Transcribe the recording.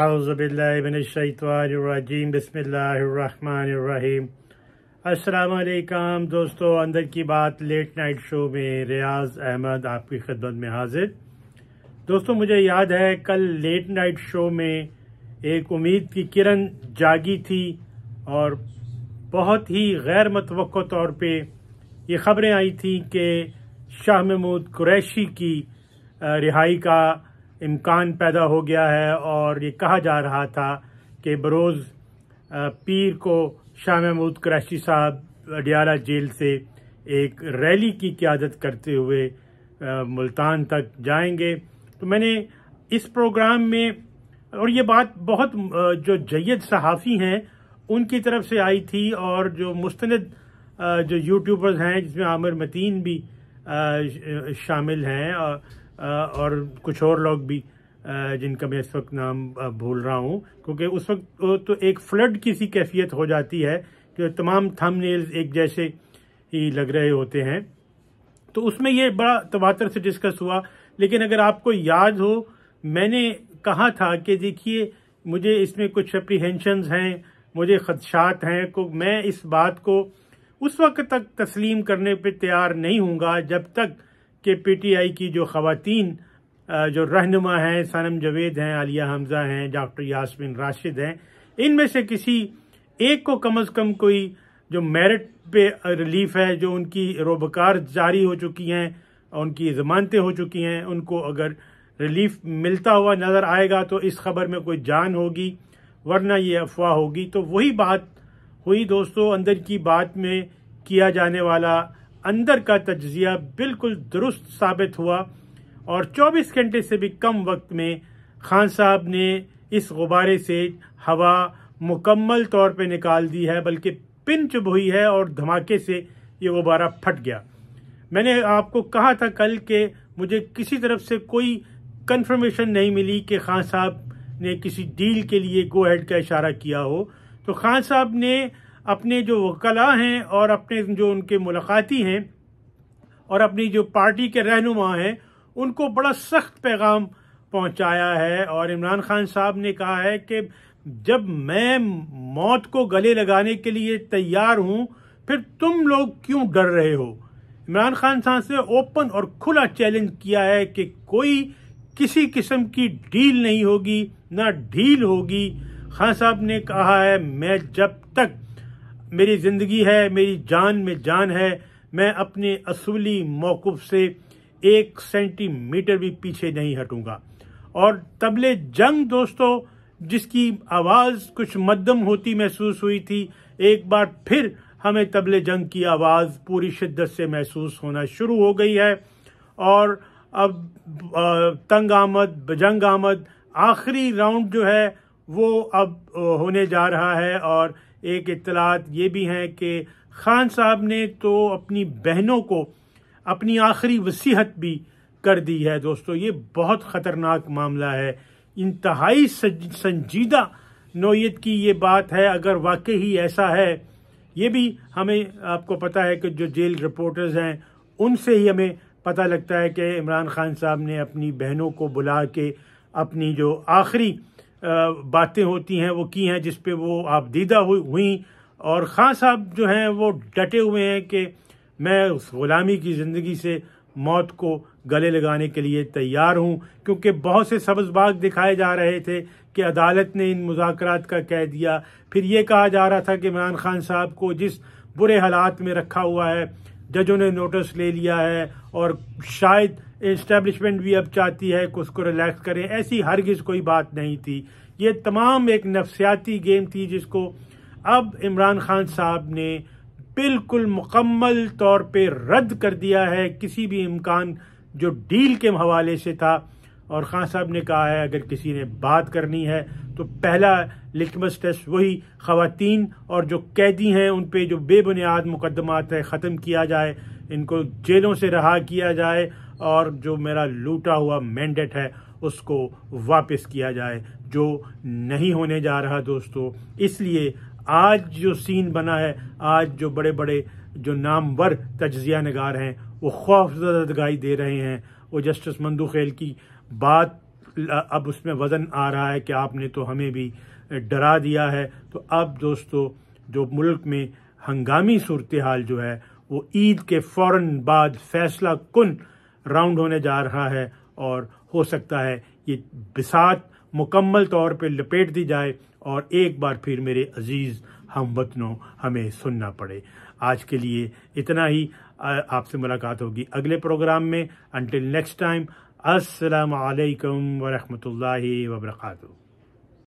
اعوذ باللہ من الشیطان الرجیم بسم اللہ الرحمن الرحیم السلام علیکم دوستو اندر کی بات لیٹ نائٹ شو میں ریاض احمد آپ کی خدمت میں حاضر دوستو مجھے یاد ہے کل لیٹ نائٹ شو میں ایک امید کی کرن جاگی تھی اور بہت ہی غیر متوقع طور پہ یہ خبریں آئی تھیں کہ شاہ محمود قریشی کی رہائی کا امکان پیدا ہو گیا ہے اور یہ کہا جا رہا تھا کہ بروز پیر کو شاہ محمود قریشی صاحب اڈیالہ جیل سے ایک ریلی کی قیادت کرتے ہوئے ملتان تک جائیں گے تو میں نے اس پروگرام میں اور یہ بات بہت جو جید صحافی ہیں ان کی طرف سے آئی تھی اور جو مستند جو یوٹیوبرز ہیں جس میں عامر متین بھی شامل ہیں اور کچھ اور لوگ بھی جن کا میں اس وقت نام بھول رہا ہوں کیونکہ اس وقت تو ایک فلڈ کی سی کیفیت ہو جاتی ہے کہ تمام تھم نیلز ایک جیسے ہی لگ رہے ہوتے ہیں تو اس میں یہ بڑا تواتر سے ڈسکس ہوا لیکن اگر آپ کو یاد ہو میں نے کہا تھا کہ دیکھیے مجھے اس میں کچھ اپریہینشنز ہیں مجھے خدشات ہیں کو میں اس بات کو اس وقت تک تسلیم کرنے پہ تیار نہیں ہوں گا جب تک کہ پی ٹی آئی کی جو خواتین جو رہنما ہیں سنم جوید ہیں علیہ حمزہ ہیں ڈاکٹر یاسمین راشد ہیں ان میں سے کسی ایک کو کم از کم کوئی جو میرٹ پہ ریلیف ہے جو ان کی روبکار جاری ہو چکی ہیں ان کی ضمانتیں ہو چکی ہیں ان کو اگر ریلیف ملتا ہوا نظر آئے گا تو اس خبر میں کوئی جان ہوگی ورنہ یہ افواہ ہوگی تو وہی بات ہوئی دوستو اندر کی بات میں کیا جانے والا اندر کا تجزیہ بالکل درست ثابت ہوا اور چوبیس گھنٹے سے بھی کم وقت میں خان صاحب نے اس غبارے سے ہوا مکمل طور پہ نکال دی ہے بلکہ پن چب ہوئی ہے اور دھماکے سے یہ غبارہ پھٹ گیا میں نے آپ کو کہا تھا کل کہ مجھے کسی طرف سے کوئی کنفرمیشن نہیں ملی کہ خان صاحب نے کسی ڈیل کے لیے گو ہیڈ کا اشارہ کیا ہو تو خان صاحب نے اپنے جو وکلا ہیں اور اپنے جو ان کے ملاقاتی ہیں اور اپنی جو پارٹی کے رہنما ہیں ان کو بڑا سخت پیغام پہنچایا ہے اور عمران خان صاحب نے کہا ہے کہ جب میں موت کو گلے لگانے کے لیے تیار ہوں پھر تم لوگ کیوں ڈر رہے ہو عمران خان صاحب سے اوپن اور کھلا چیلنج کیا ہے کہ کوئی کسی قسم کی ڈیل نہیں ہوگی نہ ڈھیل ہوگی خان صاحب نے کہا ہے میں جب تک میری زندگی ہے میری جان میں جان ہے میں اپنے اصولی موقف سے ایک سینٹی میٹر بھی پیچھے نہیں ہٹوں گا اور تبل جنگ دوستو جس کی آواز کچھ مدم ہوتی محسوس ہوئی تھی ایک بار پھر ہمیں تبل جنگ کی آواز پوری شدت سے محسوس ہونا شروع ہو گئی ہے اور اب تنگ آمد بجنگ آمد آخری راؤنڈ جو ہے وہ اب ہونے جا رہا ہے اور ایک اطلاعات یہ بھی ہیں کہ خان صاحب نے تو اپنی بہنوں کو اپنی آخری وصیحت بھی کر دی ہے دوستو یہ بہت خطرناک معاملہ ہے انتہائی سنجیدہ نوعیت کی یہ بات ہے اگر واقعی ایسا ہے یہ بھی ہمیں آپ کو پتہ ہے کہ جو جیل رپورٹرز ہیں ان سے ہی ہمیں پتہ لگتا ہے کہ عمران خان صاحب نے اپنی بہنوں کو بلا کے اپنی جو آخری باتیں ہوتی ہیں وہ کی ہیں جس پہ وہ آپ دیدہ ہوئیں اور خان صاحب جو ہیں وہ ڈٹے ہوئے ہیں کہ میں اس غلامی کی زندگی سے موت کو گلے لگانے کے لیے تیار ہوں کیونکہ بہت سے سبز باغ دکھائے جا رہے تھے کہ عدالت نے ان مذاکرات کا کہہ دیا پھر یہ کہا جا رہا تھا کہ عمران خان صاحب کو جس برے حالات میں رکھا ہوا ہے ججوں نے نوٹس لے لیا ہے اور شاید اسٹیبلشمنٹ بھی اب چاہتی ہے کہ اس کو ریلیکس کریں ایسی ہرگز کوئی بات نہیں تھی یہ تمام ایک نفسیاتی گیم تھی جس کو اب عمران خان صاحب نے بالکل مکمل طور پہ رد کر دیا ہے کسی بھی امکان جو ڈیل کے حوالے سے تھا اور خان صاحب نے کہا ہے اگر کسی نے بات کرنی ہے تو پہلا لکمس ٹیسٹ وہی خواتین اور جو قیدی ہیں ان پہ جو بے بنیاد مقدمات ہیں ختم کیا جائے ان کو جیلوں سے رہا کیا جائے اور جو میرا لوٹا ہوا مینڈیٹ ہے اس کو واپس کیا جائے جو نہیں ہونے جا رہا دوستو اس لیے آج جو سین بنا ہے آج جو بڑے بڑے جو نامور تجزیہ نگار ہیں وہ خوف زدگائی دے رہے ہیں وہ جسٹس مندو خیل کی بات اب اس میں وزن آ رہا ہے کہ آپ نے تو ہمیں بھی ڈرا دیا ہے تو اب دوستو جو ملک میں ہنگامی صورتحال جو ہے وہ عید کے فوراً بعد فیصلہ کن راؤنڈ ہونے جا رہا ہے اور ہو سکتا ہے یہ بسات مکمل طور پہ لپیٹ دی جائے اور ایک بار پھر میرے عزیز ہم وطنوں ہمیں سننا پڑے آج کے لیے اتنا ہی آپ سے ملاقات ہوگی اگلے پروگرام میں انٹل نیکسٹ ٹائم السلام علیکم ورحمۃ اللہ وبرکاتہ